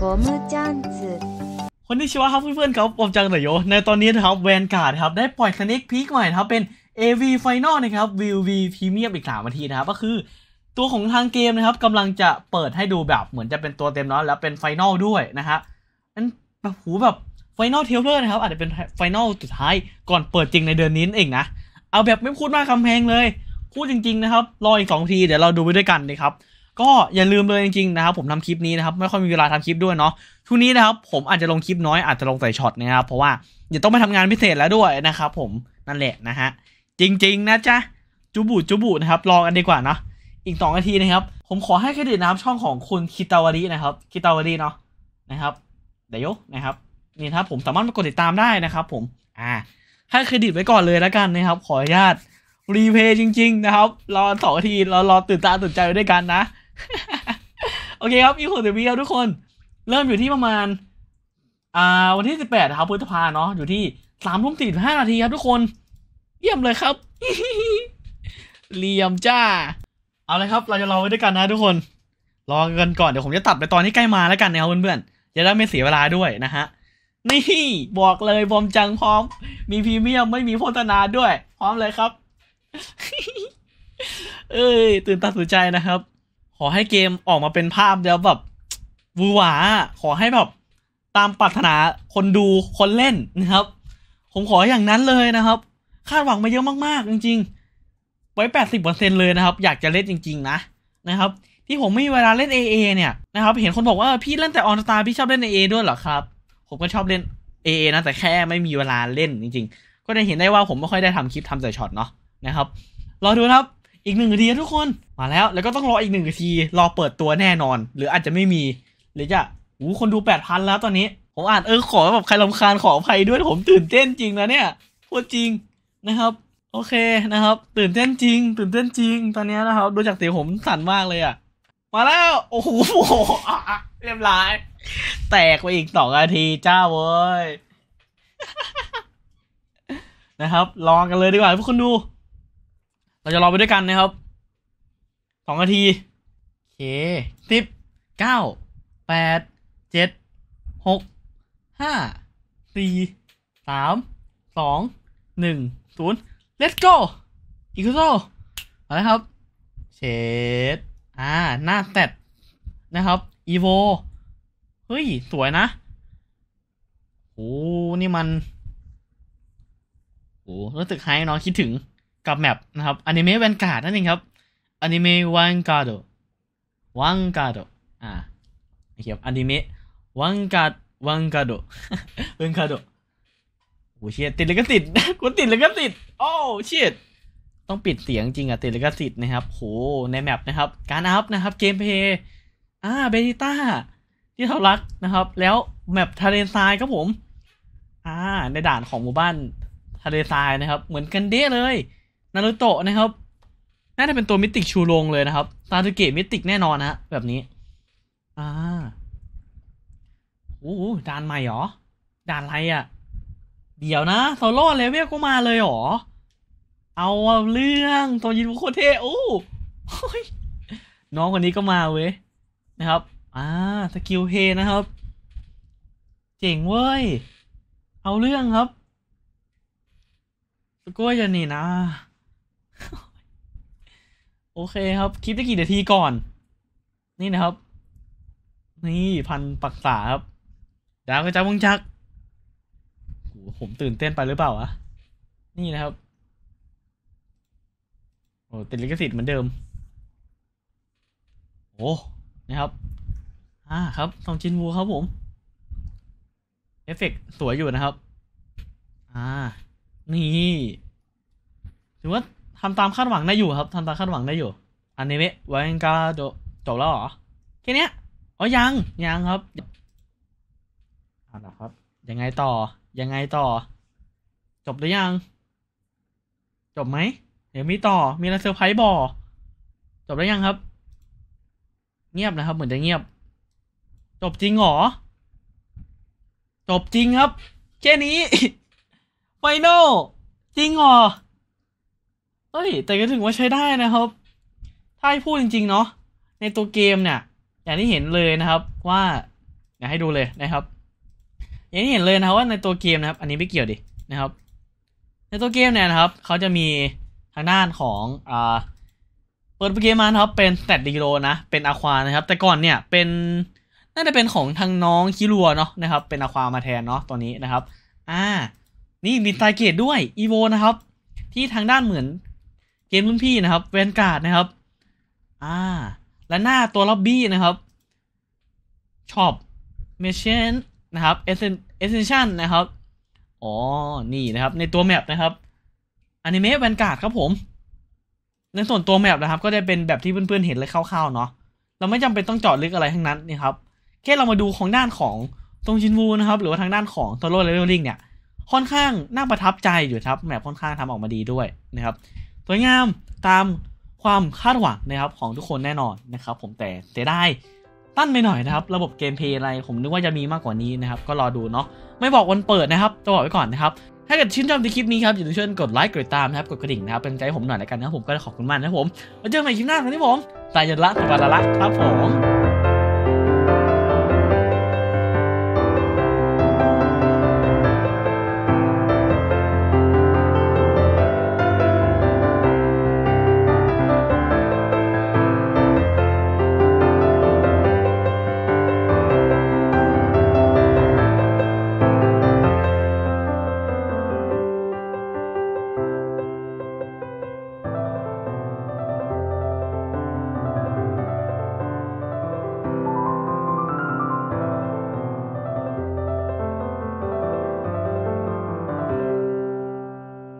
คนที่ชื่อว่าครับเพื่อนๆครับผมจังหลยโย ในตอนนี้นะครับแวนการ์ดครับได้ปล่อยคลิปกพีคใหม่นะครับเป็น AV Final นะครับ VV Premium อีก3นาทีนะครับก็คือตัวของทางเกมนะครับกำลังจะเปิดให้ดูแบบเหมือนจะเป็นตัวเต็มเนาะแล้วเป็นไฟนอลด้วยนะฮะอันแบบหูแบบไฟนอลเทเลอร์นะครับ อาจจะเป็นไฟนอลสุดท้ายก่อนเปิดจริงในเดือนนี้เองนะเอาแบบไม่พูดมากคำแพงเลยพูดจริง ๆนะครับรออีกสองทีเดี๋ยวเราดูไปด้วยกันนะครับก็อย่าลืมเลยจริงๆนะครับผมทำคลิปนี้นะครับไม่ค่อยมีเวลาทำคลิปด้วยเนาะทุกนี้นะครับผมอาจจะลงคลิปน้อยอาจจะลงแต่ช็อตนะครับ เพราะว่าเดี๋ยวต้องไปทำงานพิเศษแล้วด้วยนะครับ ผมนั่นแหละนะฮะจริงๆนะจ๊ะจูบูจูบูนะครับลองกันดีกว่านะอีกสองนาทีนะครับ ผมขอให้เครดิตนะครับช่องของคุณคิตาวารีนะครับ คิตาวารีเนาะนะครับ เดี๋ยวนะครับนี่ครับผมสามารถมากดติดตามได้นะครับ ผมอ่า ให้เครดิตไว้ก่อนเลยแล้วกันนะครับ ขออนุญาตรีเพย์จริง ๆ นะครับรอสองนาทีเรารอตื่นตาตื่นใจไว้ด้วยกันนะโอเคครับอีโคเดวีคทุกคน เริ่มอยู่ที่ประมาณ อ่า วันที่สิบแปดครับพฤษภาเนาะอยู่ที่สามทุ่มสี่ห้านาทีครับ ทุกคนเยี่ยมเลยครับเรียมจ้า เอาเลยครับ เราจะรอไว้ด้วยกันนะทุกคนรอกันก่อนเดี๋ยวผมจะตัดไปตอนที่ใกล้มาแล้วกันนะครับเพื่อนๆจะได้ไม่เสียเวลาด้วยนะฮะนี่บอกเลยบอมจังพร้อม มีพรีเมียมไม่มีโฆษณาด้วย พร้อมเลยครับ เอ้ยตื่นตาตื่นใจนะครับขอให้เกมออกมาเป็นภาพแล้วแบบวูหวาขอให้แบบตามปรารถนาคนดูคนเล่นนะครับผมขออย่างนั้นเลยนะครับคาดหวังมาเยอะมากๆ จริง ๆไว้แปดสิบเปอร์เเซ็นลยนะครับ อยากจะเล่นจริง ๆ นะนะครับ ที่ผมไม่มีเวลาเล่น AA เนี่ยนะครับเห็นคนบอกว่าพี่เล่นแต่ออนสตาพี่ชอบเล่น AA ด้วยเหรอครับ ผมก็ชอบเล่น AA นะแต่แค่ไม่มีเวลาเล่นจริง ๆ ก็ได้เห็นได้ว่าผมไม่ค่อยได้ทำคลิปทำแต่ช็อตเนาะนะครับรอดูครับอีกหนึ่งเดทีทุกคนมาแล้วแล้วก็ต้องรออีกหนึ่งทีรอเปิดตัวแน่นอน หรืออาจจะไม่มีหรือจะอู้คนดูแปดพันแล้วตอนนี้ ผมอ่านเออขอแบบใครลำคาญขออภัยด้วยผม ตื่นเต้นจริงนะเนี่ยพูดจริงนะครับ โอเคนะครับ ตื่นเต้นจริง ตื่นเต้นจริง ตอนนี้นะครับดูจากเสียงผมสั่นมากเลยอะมาแล้วโอ้โหเรียบร้อยแตกไปอีกสองนาทีจ้าเว้ยนะครับลองกันเลยดีกว่าทุกคนดูเราจะรอไปด้วยกันนะครับ สองนาทีโอเค สิบ เก้า แปด เจ็ด หก ห้า สี่สาม สอง หนึ่ง ศูนย์ let's go อีกโซ่อะไรครับเชดอ่า หน้าแตดนะครับอีโวเฮ้ย สวยนะ โอ้ นี่มัน โอ้ รู้สึกไฮเนาะคิดถึงกับแมปนะครับอนิเมะแวนการ์ดนั่นเองครับอนิเมะวังการ์ดวังการ์ดอ่าเขียนอนิเมะวังการ์ดวังการ์ดวังการ์ดโอ้เชียติดเลยก็ติดกูติดเลยก็ติดโอ้เชียต้องปิดเสียงจริงอะติดเลยก็ติดนะครับ โหในแมปนะครับ การอัพนะครับเกมเพย์อ่าเบติต้าที่เขารักนะครับ แล้ว แมปทะเลทรายครับผม อ่า ในด่านของหมู่บ้านทะเลทรายนะครับ เหมือนกันเด้เลยนารุโตะนะครับน่าจะเป็นตัวมิติชูโรง เลยนะครับซาตุเกะมิติแน่นอนนะแบบนี้อ่าโอ้ด่านใหม่หรอด่านอะไรอะ่ะ เดี๋ยวนะโซโล่เลเวลก็มาเลยหรอเอาเรื่องตัวยินโคเทโอ้น้องคนนี้ก็มาเว้ยนะครับอ่าสกิลเฮยนะครับเจ๋งเว้ยเอาเรื่องครับสกุยยานี่นะโอเคครับคลิปได้กี่นาทีก่อน นี่นะครับ นี่พันปักษาครับดาวกระจายวงจักหูผมตื่นเต้นไปหรือเปล่าวะ นี่นะครับ โอ้ติดลิขสิทธิ์เหมือนเดิม โอ้นะครับอ่าครับทองชินวูครับผมเอฟเฟกสวยอยู่นะครับ อ่า นี่ถือว่าทำตามคาดหวังได้อยู่ครับทำตามคาดหวังได้อยู่อันนี้ไว้กาจบจบแล้วเหรอแค่นี้อ๋อยังยังครับอาละครับยังไงต่อ ยังไงต่อ จบหรือยัง จบไหมเดี๋ยวมีต่อมีอะไรเซอร์ไพรส์บอจบหรือยังครับ เงียบนะครับ เหมือนจะเงียบ จบจริงหรอจบจริงครับแค่นี้ไฟนอลจริงหรอเอ้ยแต่ก็ถึงว่าใช้ได้นะครับ ถ้าให้พูดจริง ๆ เนาะในตัวเกมเนี่ย อย่างที่เห็นเลยนะครับว่าอยากให้ดูเลยนะครับ อย่างที่เห็นเลยนะครับว่าในตัวเกมนะครับ อันนี้ไม่เกี่ยวดินะครับ ในตัวเกมเนี่ยนะครับ เขาจะมีทางด้านของ อ่า เปิดเกมมาครับ เป็นแตดดีโรนะ เป็นอะควานะครับ แต่ก่อนเนี่ยเป็น น่าจะเป็นของทางน้องคิรัวเนาะนะครับ เป็นอะความาแทนเนาะตัวนี้นะครับ อ่า นี่มีไตเกตด้วยอีโวนะครับ ที่ทางด้านเหมือนเกมรุ่นพี่นะครับ แวนการ์ดนะครับ อ่า และหน้าตัวล็อบบี้นะครับชอบเมชเชนนะครับเอเซนเอเซนชั่นนะครับ อ๋อ นี่นะครับ ในตัวแมปนะครับอนิเมะแวนการ์ดครับผม ในส่วนตัวแมปนะครับ ก็จะเป็นแบบที่เพื่อนๆเห็นเลยคร่าวๆ เนาะ เราไม่จำเป็นต้องจอดลึกอะไรทั้งนั้นนี่ครับ แค่เรามาดูของด้านของตรงชินวูนะครับ หรือว่าทางด้านของโซโล่เลเวลลิ่งเนี่ย ค่อนข้างน่าประทับใจอยู่ครับแมปค่อนข้างทำออกมาดีด้วยนะครับสวยงามตามความคาดหวังนะครับของทุกคนแน่นอนนะครับผมแต่จะได้ตั้นไปหน่อยนะครับระบบเกมเพย์อะไรผมนึกว่าจะมีมากกว่านี้นะครับก็รอดูเนาะไม่บอกวันเปิดนะครับจะบอกไว้ก่อนนะครับ ถ้าเกิดชื่นชอบในคลิปนี้ครับอย่าลืมช่วยกดไลค์กดตามนะครับกดกระดิ่งนะครับ เป็นใจผมหน่อยแล้วกันนะครับ ผมก็ขอบคุณมากนะครับผมมาเจอกันใหม่คลิปหน้าครับที่ผมตายยันละสวัสลีละครับผม